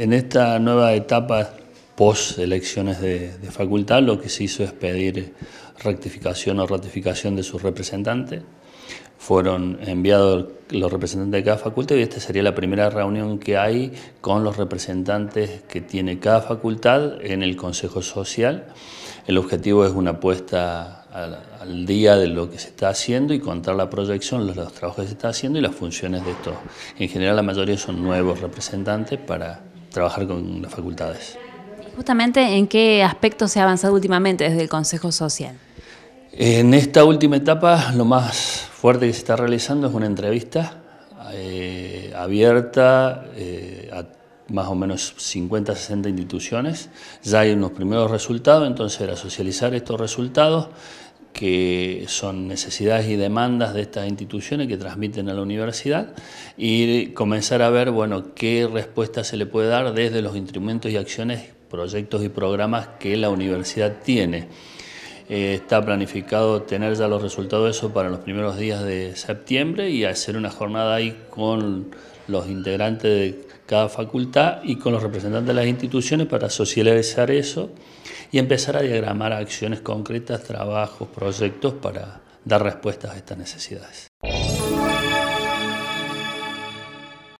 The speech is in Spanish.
En esta nueva etapa post elecciones de, facultad, lo que se hizo es pedir rectificación o ratificación de sus representantes. Fueron enviados los representantes de cada facultad y esta sería la primera reunión que hay con los representantes que tiene cada facultad en el Consejo Social. El objetivo es una apuesta al, día de lo que se está haciendo y contar la proyección, los, los trabajos que se está haciendo y las funciones de estos. En general la mayoría son nuevos representantes para trabajar con las facultades. Justamente, ¿en qué aspecto se ha avanzado últimamente desde el Consejo Social? En esta última etapa, lo más fuerte que se está realizando es una entrevista eh, abierta eh, a más o menos 50, 60 instituciones. Ya hay unos primeros resultados, entonces era socializar estos resultados que son necesidades y demandas de estas instituciones que transmiten a la universidad y comenzar a ver, bueno, qué respuesta se le puede dar desde los instrumentos y acciones, proyectos y programas que la universidad tiene. Eh, está planificado tener ya los resultados de eso para los primeros días de septiembre y hacer una jornada ahí con los integrantes de cada facultad y con los representantes de las instituciones para socializar eso y empezar a diagramar acciones concretas, trabajos, proyectos para dar respuestas a estas necesidades.